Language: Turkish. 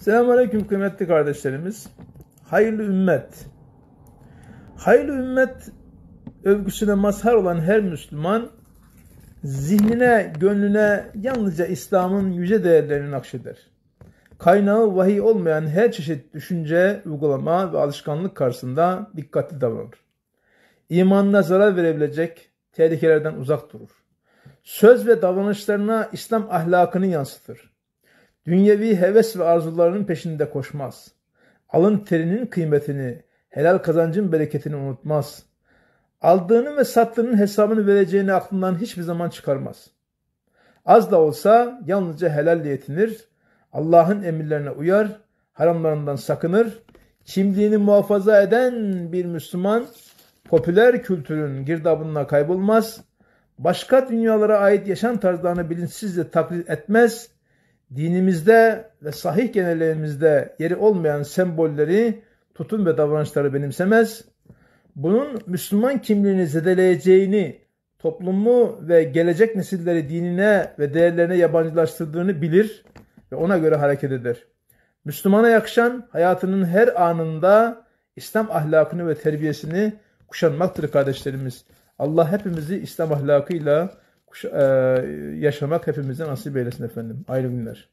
Selamünaleyküm kıymetli kardeşlerimiz. Hayırlı ümmet. Hayırlı ümmet övgüsüne mazhar olan her Müslüman zihnine, gönlüne yalnızca İslam'ın yüce değerlerini nakşeder. Kaynağı vahiy olmayan her çeşit düşünce, uygulama ve alışkanlık karşısında dikkatli davranır. İmanına zarar verebilecek tehlikelerden uzak durur. Söz ve davranışlarına İslam ahlakını yansıtır Dünyevi heves ve arzularının peşinde koşmaz. Alın terinin kıymetini, helal kazancın bereketini unutmaz. Aldığının ve sattığının hesabını vereceğini aklından hiçbir zaman çıkarmaz. Az da olsa yalnızca helalle yetinir, Allah'ın emirlerine uyar, haramlarından sakınır. Kimliğini muhafaza eden bir Müslüman popüler kültürün girdabına kaybolmaz, başka dünyalara ait yaşam tarzlarını bilinçsizce taklit etmez, dinimizde ve sahih genellerimizde yeri olmayan sembolleri, tutum ve davranışları benimsemez. Bunun Müslüman kimliğini zedeleyeceğini, toplumu ve gelecek nesilleri dinine ve değerlerine yabancılaştırdığını bilir ve ona göre hareket eder. Müslümana yakışan hayatının her anında İslam ahlakını ve terbiyesini kuşanmaktır kardeşlerimiz. Allah hepimizi İslam ahlakıyla e, yaşamak hepimize nasip eylesin efendim. Hayırlı günler.